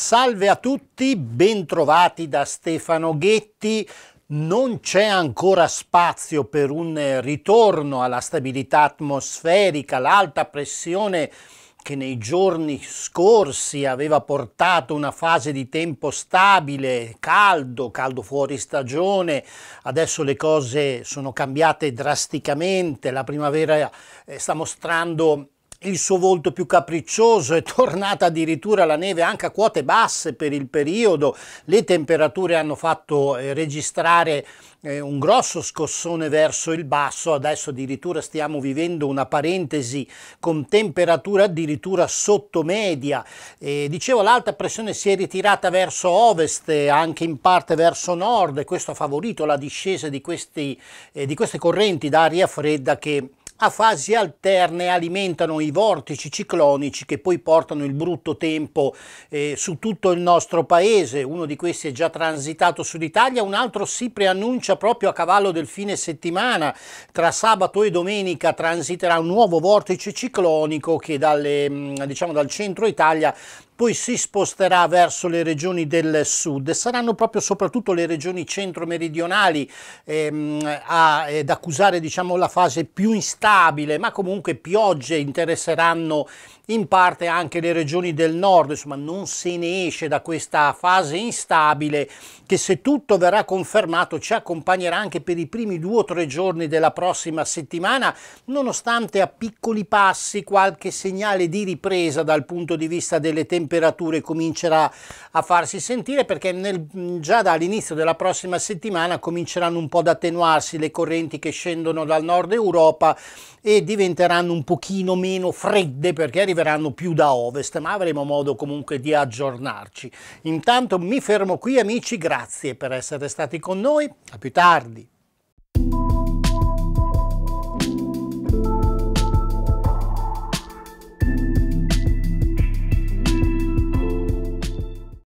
Salve a tutti, bentrovati da Stefano Ghetti. Non c'è ancora spazio per un ritorno alla stabilità atmosferica, l'alta pressione che nei giorni scorsi aveva portato una fase di tempo stabile, caldo, caldo fuori stagione, adesso le cose sono cambiate drasticamente, la primavera eh, sta mostrando il suo volto più capriccioso, è tornata addirittura la neve anche a quote basse per il periodo, le temperature hanno fatto eh, registrare eh, un grosso scossone verso il basso, adesso addirittura stiamo vivendo una parentesi con temperature addirittura sotto media, eh, dicevo l'alta pressione si è ritirata verso ovest anche in parte verso nord e questo ha favorito la discesa di, questi, eh, di queste correnti d'aria fredda che a fasi alterne alimentano i vortici ciclonici che poi portano il brutto tempo eh, su tutto il nostro paese. Uno di questi è già transitato sull'Italia, un altro si preannuncia proprio a cavallo del fine settimana. Tra sabato e domenica transiterà un nuovo vortice ciclonico che dalle, mm, diciamo, dal centro Italia poi si sposterà verso le regioni del sud. Saranno proprio soprattutto le regioni centro-meridionali ehm, ad accusare diciamo, la fase più instabile stabile, ma comunque piogge interesseranno in parte anche le regioni del nord, insomma non se ne esce da questa fase instabile che se tutto verrà confermato ci accompagnerà anche per i primi due o tre giorni della prossima settimana, nonostante a piccoli passi qualche segnale di ripresa dal punto di vista delle temperature comincerà a farsi sentire perché nel, già dall'inizio della prossima settimana cominceranno un po' ad attenuarsi le correnti che scendono dal nord Europa e diventeranno un pochino meno fredde perché arriveranno più da ovest, ma avremo modo comunque di aggiornarci. Intanto mi fermo qui amici, grazie per essere stati con noi, a più tardi.